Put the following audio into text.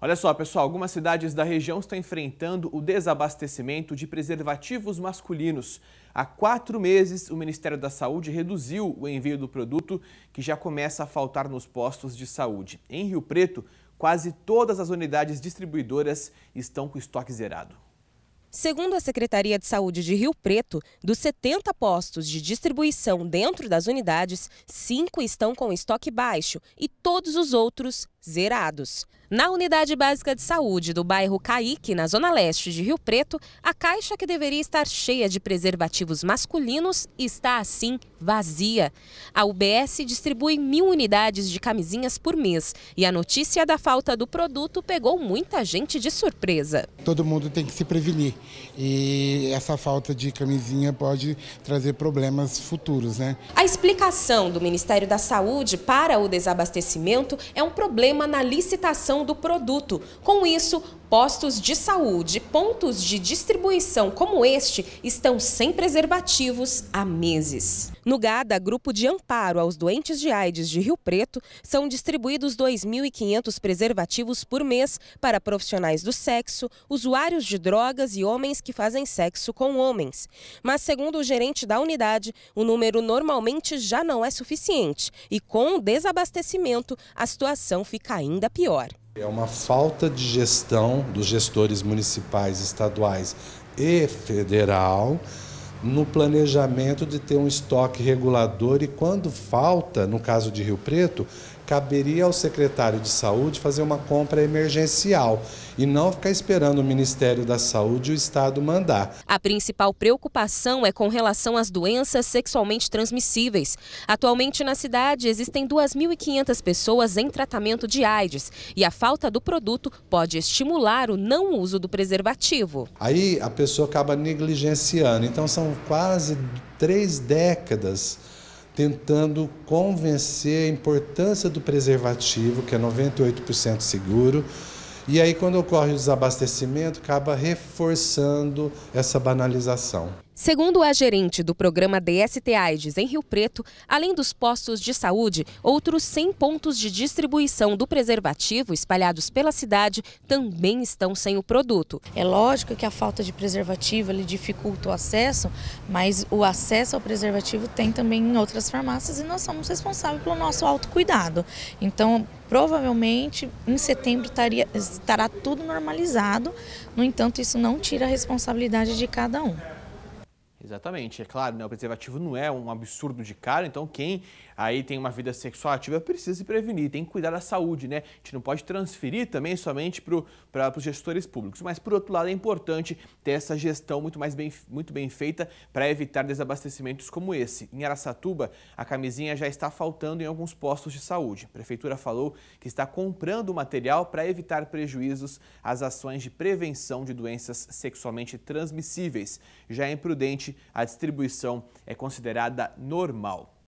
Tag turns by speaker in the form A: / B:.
A: Olha só, pessoal, algumas cidades da região estão enfrentando o desabastecimento de preservativos masculinos. Há quatro meses, o Ministério da Saúde reduziu o envio do produto, que já começa a faltar nos postos de saúde. Em Rio Preto, quase todas as unidades distribuidoras estão com estoque zerado.
B: Segundo a Secretaria de Saúde de Rio Preto, dos 70 postos de distribuição dentro das unidades, cinco estão com estoque baixo e todos os outros zerados. Na unidade básica de saúde do bairro Caique, na zona leste de Rio Preto, a caixa que deveria estar cheia de preservativos masculinos está assim vazia. A UBS distribui mil unidades de camisinhas por mês e a notícia da falta do produto pegou muita gente de surpresa.
C: Todo mundo tem que se prevenir e essa falta de camisinha pode trazer problemas futuros, né?
B: A explicação do Ministério da Saúde para o desabastecimento é um problema problema na licitação do produto. Com isso, Postos de saúde, pontos de distribuição como este estão sem preservativos há meses. No GADA, grupo de amparo aos doentes de AIDS de Rio Preto, são distribuídos 2.500 preservativos por mês para profissionais do sexo, usuários de drogas e homens que fazem sexo com homens. Mas, segundo o gerente da unidade, o número normalmente já não é suficiente e, com o desabastecimento, a situação fica ainda pior.
C: É uma falta de gestão dos gestores municipais, estaduais e federal no planejamento de ter um estoque regulador e quando falta, no caso de Rio Preto, caberia ao secretário de saúde fazer uma compra emergencial e não ficar esperando o Ministério da Saúde e o Estado mandar.
B: A principal preocupação é com relação às doenças sexualmente transmissíveis. Atualmente na cidade existem 2.500 pessoas em tratamento de AIDS e a falta do produto pode estimular o não uso do preservativo.
C: Aí a pessoa acaba negligenciando, então são quase três décadas tentando convencer a importância do preservativo, que é 98% seguro. E aí, quando ocorre o desabastecimento, acaba reforçando essa banalização.
B: Segundo a gerente do programa DST AIDS em Rio Preto, além dos postos de saúde, outros 100 pontos de distribuição do preservativo espalhados pela cidade também estão sem o produto. É lógico que a falta de preservativo ele dificulta o acesso, mas o acesso ao preservativo tem também em outras farmácias e nós somos responsáveis pelo nosso autocuidado. Então, provavelmente em setembro estaria, estará tudo normalizado, no entanto, isso não tira a responsabilidade de cada um.
A: Exatamente, é claro, né? o preservativo não é um absurdo de caro, então quem aí tem uma vida sexual ativa precisa se prevenir, tem que cuidar da saúde, né? A gente não pode transferir também somente para os gestores públicos, mas por outro lado é importante ter essa gestão muito mais bem, muito bem feita para evitar desabastecimentos como esse. Em Aracatuba, a camisinha já está faltando em alguns postos de saúde. A prefeitura falou que está comprando material para evitar prejuízos às ações de prevenção de doenças sexualmente transmissíveis. Já é imprudente a distribuição é considerada normal.